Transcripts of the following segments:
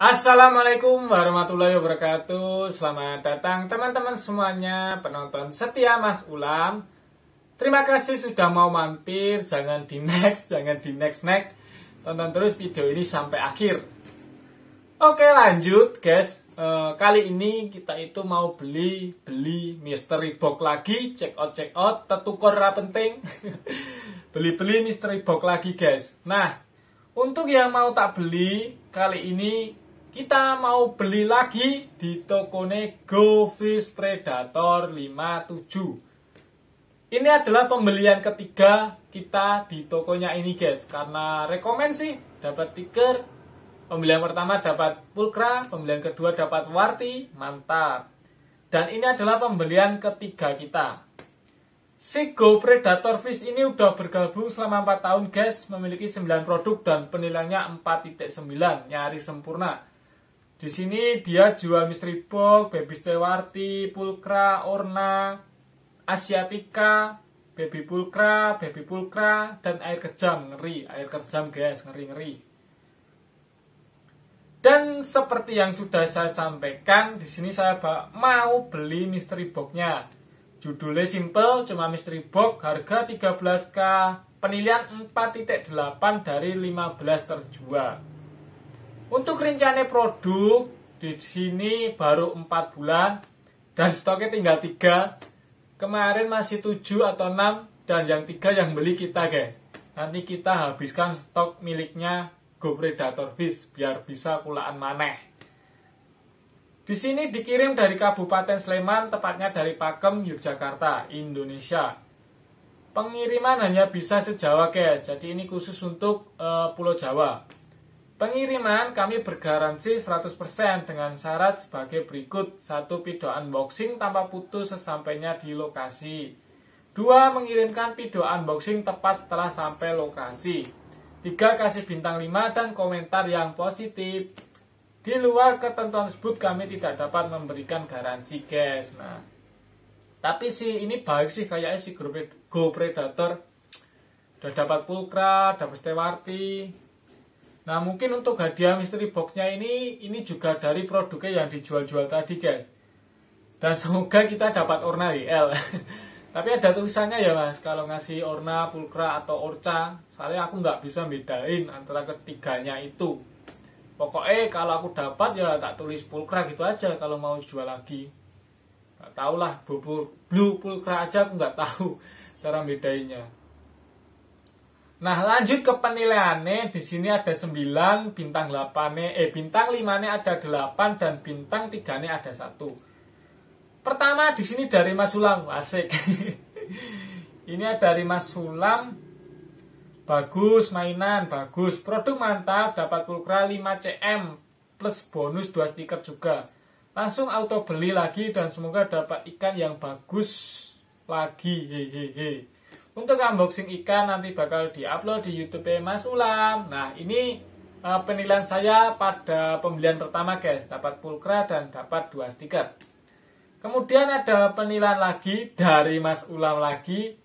Assalamualaikum warahmatullahi wabarakatuh Selamat datang teman-teman semuanya Penonton setia Mas Ulam Terima kasih sudah mau mampir Jangan di next, jangan di next next Tonton terus video ini sampai akhir Oke lanjut guys e, Kali ini kita itu mau beli Beli mystery box lagi Check out check out Tetukor penting Beli-beli mystery box lagi guys Nah untuk yang mau tak beli, kali ini kita mau beli lagi di toko Nego Fish Predator 57. Ini adalah pembelian ketiga kita di tokonya ini guys. Karena rekomen sih dapat stiker. Pembelian pertama dapat pulkra, pembelian kedua dapat warti, mantap. Dan ini adalah pembelian ketiga kita. si Go Predator Fish ini udah bergabung selama 4 tahun guys, memiliki 9 produk dan penilaiannya 4.9, nyaris sempurna di sini dia jual mystery box, baby stewarti, pulkra, orna, asiatica, baby pulkra, baby pulkra, dan air kejam, ngeri, air kejam guys, ngeri-ngeri. Dan seperti yang sudah saya sampaikan, di sini saya mau beli mystery boxnya Judulnya simple, cuma mystery box, harga 13k, penilaian 4.8 dari 15 terjual. Untuk rencana produk di sini baru 4 bulan dan stoknya tinggal 3. Kemarin masih 7 atau 6 dan yang 3 yang beli kita, guys. Nanti kita habiskan stok miliknya Go Predator Fish biar bisa kulaan maneh. Di sini dikirim dari Kabupaten Sleman, tepatnya dari Pakem, Yogyakarta, Indonesia. Pengiriman hanya bisa sejawa, guys. Jadi ini khusus untuk uh, Pulau Jawa. Pengiriman kami bergaransi 100% dengan syarat sebagai berikut. Satu video unboxing tanpa putus sesampainya di lokasi. Dua mengirimkan video unboxing tepat setelah sampai lokasi. Tiga kasih bintang 5 dan komentar yang positif. Di luar ketentuan tersebut kami tidak dapat memberikan garansi guys. Nah, tapi si ini baik sih kayaknya si Go Predator udah dapat Pulkra, dapat Stewarti, Nah mungkin untuk hadiah mystery boxnya ini ini juga dari produknya yang dijual-jual tadi guys. Dan semoga kita dapat orna IL. Tapi ada tulisannya ya mas, kalau ngasih orna, pulkra, atau orca, soalnya aku nggak bisa bedain antara ketiganya itu. Pokoknya kalau aku dapat ya tak tulis pulkra gitu aja kalau mau jual lagi. Tak tau lah, bubur blue pulkra aja aku nggak tahu cara bedainnya. Nah, lanjut ke penilaiannya. Di sini ada 9, bintang 8 eh bintang 5 nih ada 8 dan bintang 3 nih ada 1. Pertama di sini dari Mas Sulam, asik. ini dari Mas Sulam. Bagus mainan, bagus. Produk mantap, dapat pulkra 5 CM plus bonus 2 stiker juga. Langsung auto beli lagi dan semoga dapat ikan yang bagus lagi. Hehehe untuk unboxing ikan nanti bakal diupload di YouTube Mas Ulam. Nah, ini uh, penilaian saya pada pembelian pertama, guys. Dapat pulkra dan dapat dua stiker. Kemudian ada penilaian lagi dari Mas Ulam lagi.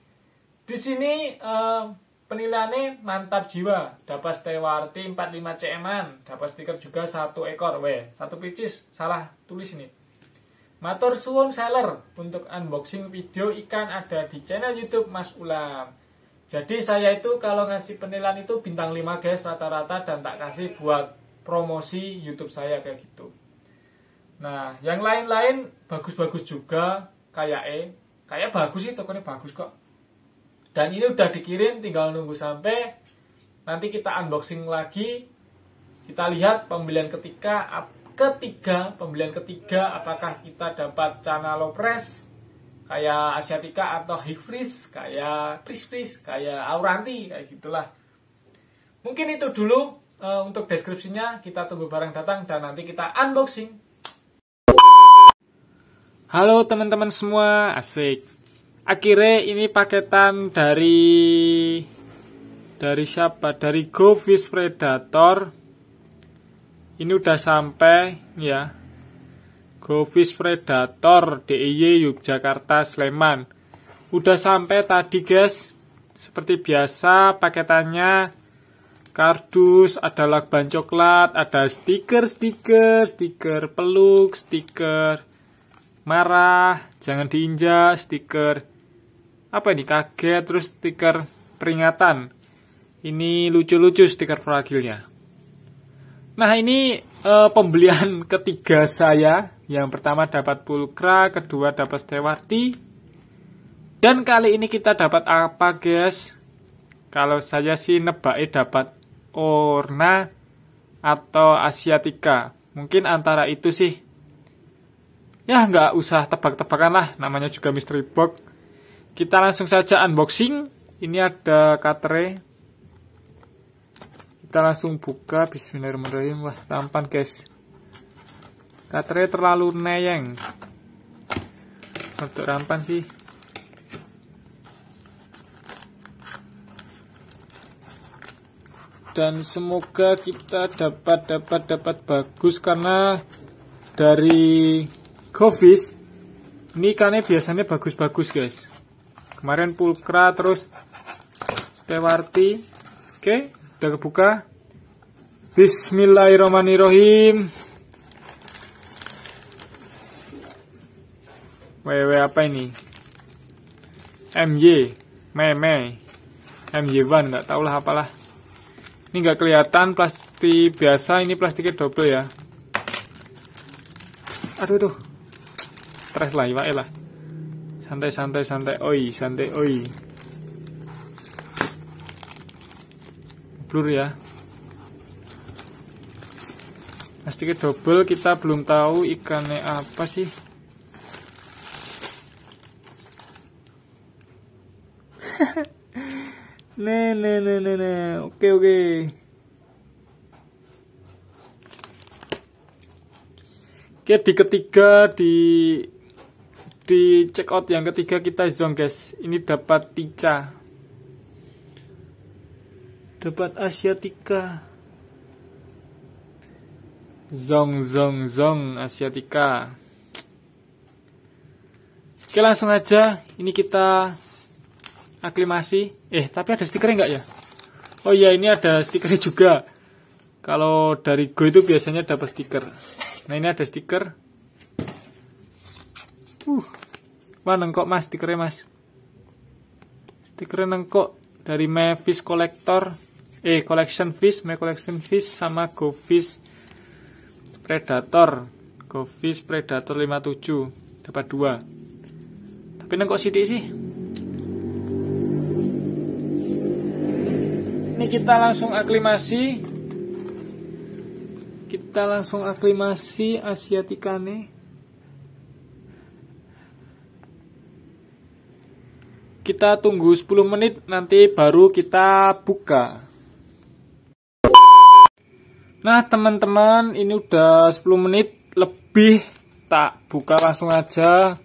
Di sini uh, penilaiannya mantap jiwa. Dapat stewarti 45 cm, dapat stiker juga satu ekor. w satu picis. Salah tulis ini. Matur suwun seller untuk unboxing video ikan ada di channel YouTube Mas Ulam. Jadi saya itu kalau ngasih penilaian itu bintang 5 guys rata-rata dan tak kasih buat promosi YouTube saya kayak gitu. Nah, yang lain-lain bagus-bagus juga kayak eh kayak bagus sih tokonya bagus kok. Dan ini udah dikirim tinggal nunggu sampai nanti kita unboxing lagi. Kita lihat pembelian ketika ketiga, pembelian ketiga apakah kita dapat Chana Lopres kayak Asiatica atau Hikfris, kayak Prispris kayak Auranti, kayak gitulah. Mungkin itu dulu uh, untuk deskripsinya, kita tunggu barang datang dan nanti kita unboxing. Halo teman-teman semua, asik. Akhirnya ini paketan dari dari siapa? Dari Govis Predator ini udah sampai ya Govis Predator DIY Yogyakarta Sleman udah sampai tadi guys seperti biasa paketannya kardus ada lakban coklat ada stiker stiker stiker peluk stiker marah jangan diinjak stiker apa ini kaget terus stiker peringatan ini lucu-lucu stiker fragilnya Nah ini e, pembelian ketiga saya Yang pertama dapat Pulkra Kedua dapat Stewarti Dan kali ini kita dapat apa guys Kalau saya sih nebaknya dapat Orna Atau Asiatica Mungkin antara itu sih Ya nggak usah tebak-tebakan lah Namanya juga mystery box Kita langsung saja unboxing Ini ada katre kita langsung buka bismillahirrahmanirrahim wah tampan guys katanya terlalu neyeng untuk rampan sih dan semoga kita dapat dapat dapat bagus karena dari Govis ini ikannya biasanya bagus-bagus guys kemarin pulkra terus stewarti oke okay udah kebuka Bismillahirrahmanirrahim WW apa ini MY Meme MY1 nggak tahu lah apalah ini nggak kelihatan plastik biasa ini plastiknya double ya aduh tuh stress lah iwae lah santai santai santai oi santai oi blur ya pasti nah, ke double kita belum tahu ikannya apa sih ne ne ne ne ne oke oke Oke di ketiga di di check out yang ketiga kita zong guys ini dapat tica Debat Asiatica. Zong zong zong Asiatica. Oke langsung aja. Ini kita aklimasi. Eh tapi ada stikernya nggak ya? Oh iya ini ada stikernya juga. Kalau dari Go itu biasanya dapat stiker. Nah ini ada stiker. Uh, wah nengkok mas stikernya mas. Stikernya nengkok dari Mavis Collector eh collection fish, my collection fish sama go fish predator. go fish predator 57 dapat dua. Tapi nengok kok sidik sih? Ini kita langsung aklimasi. Kita langsung aklimasi Asiatika nih. kita tunggu 10 menit nanti baru kita buka Nah teman-teman ini udah 10 menit lebih tak buka langsung aja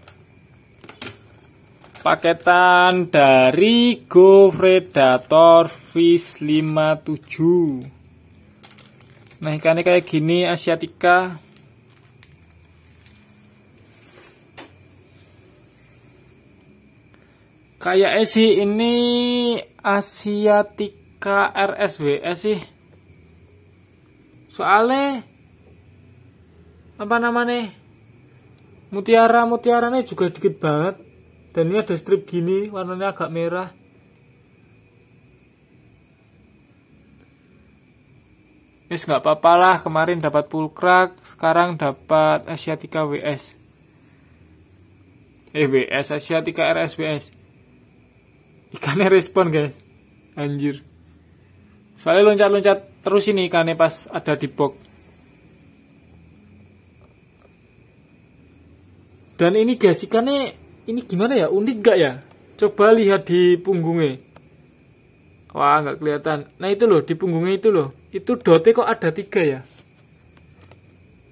paketan dari Go Predator Fish 57 nah ikannya kayak gini Asiatica kayak sih ini Asiatica RSWS sih soalnya apa namanya mutiara mutiara mutiaranya juga dikit banget dan ini ada strip gini warnanya agak merah Wis nggak apa-apa lah kemarin dapat pulkrak sekarang dapat Asiatica WS eh WS Asiatica RSWS ikannya respon guys anjir soalnya loncat-loncat terus ini ikannya pas ada di box dan ini guys ikannya ini gimana ya unik gak ya coba lihat di punggungnya wah nggak kelihatan nah itu loh di punggungnya itu loh itu dotnya kok ada tiga ya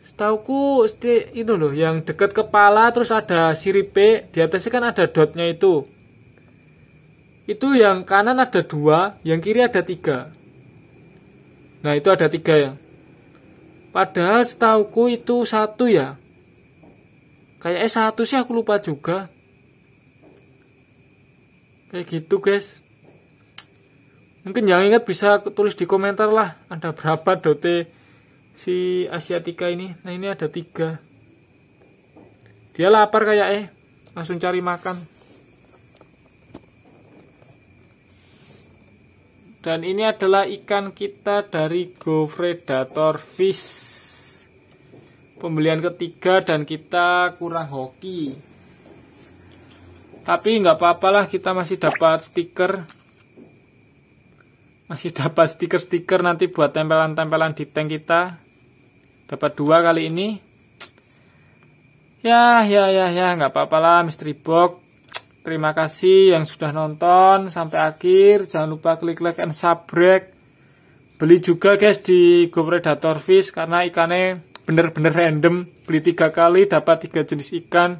setauku ini loh yang dekat kepala terus ada sirip di atasnya kan ada dotnya itu itu yang kanan ada dua yang kiri ada tiga Nah itu ada tiga ya. Padahal setauku itu satu ya. kayak Kayaknya eh, satu sih aku lupa juga. Kayak gitu guys. Mungkin yang ingat bisa tulis di komentar lah. Ada berapa dote si Asiatica ini. Nah ini ada tiga. Dia lapar kayak eh. Langsung cari makan. Dan ini adalah ikan kita dari Go Predator Fish. Pembelian ketiga dan kita kurang hoki. Tapi nggak apa-apalah kita masih dapat stiker. Masih dapat stiker-stiker nanti buat tempelan-tempelan di tank kita. Dapat dua kali ini. Ya, ya, ya, ya, nggak apa-apalah, misteri box Terima kasih yang sudah nonton sampai akhir. Jangan lupa klik like and subscribe. Beli juga guys di Go Predator Fish karena ikannya bener-bener random. Beli tiga kali dapat tiga jenis ikan.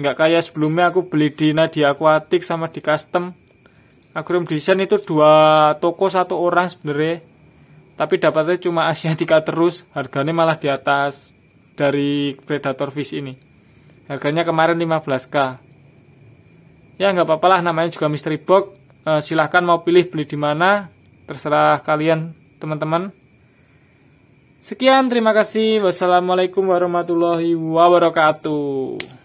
Nggak kayak sebelumnya aku beli di Nadia Aquatic sama di Custom. Aquarium Design itu dua toko satu orang sebenarnya. Tapi dapatnya cuma Asiatica terus. Harganya malah di atas dari Predator Fish ini. Harganya kemarin 15k ya nggak apa-apalah namanya juga mystery box e, silahkan mau pilih beli di mana terserah kalian teman-teman sekian terima kasih wassalamualaikum warahmatullahi wabarakatuh